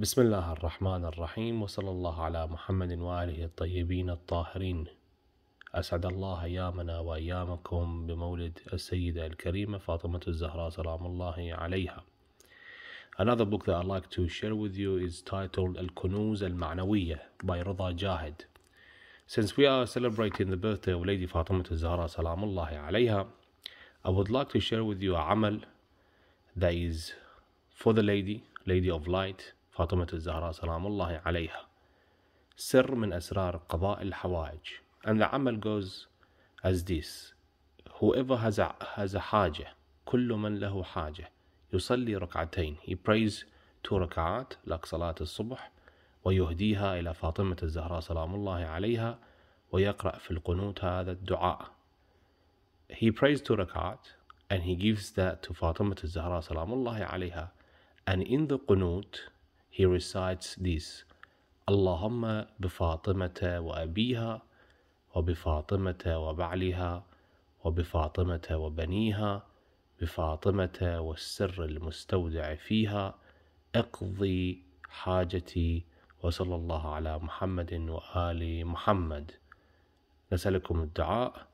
بسم الله الرحمن الرحيم وصلى الله على محمد وآله الطيبين الطاهرين أسعد الله أيامنا وأيامكم بمولد السيدة الكريمة فاطمة الزهراء سلام الله عليها Another book that I'd like to share with you is titled Al-Kunuz Al-Ma'nawiyyah by Rida Jahid. Since we are celebrating the birthday of Lady Fatima Zahra Allahi alayha, I would like to share with you a amal that is for the lady, Lady of Light, فاطمة الزهراء سلام الله عليها سر من أسرار قضاء الحوائج أن the amal goes as this whoever has a, has a حاجة كل من له حاجة يصلي ركعتين he prays two ركعات لك صلاة الصبح ويهديها إلى فاطمة الزهراء سلام الله عليها ويقرأ في القنوت هذا الدعاء he prays two ركعات and he gives that to فاطمة الزهراء سلام الله عليها and in the قنوت he recites this اللهم بفاطمة وأبيها وبفاطمة وبعلها وبفاطمة وبنيها بفاطمة والسر المستودع فيها اقضي حاجتي وصلى الله على محمد وآل محمد نسألكم الدعاء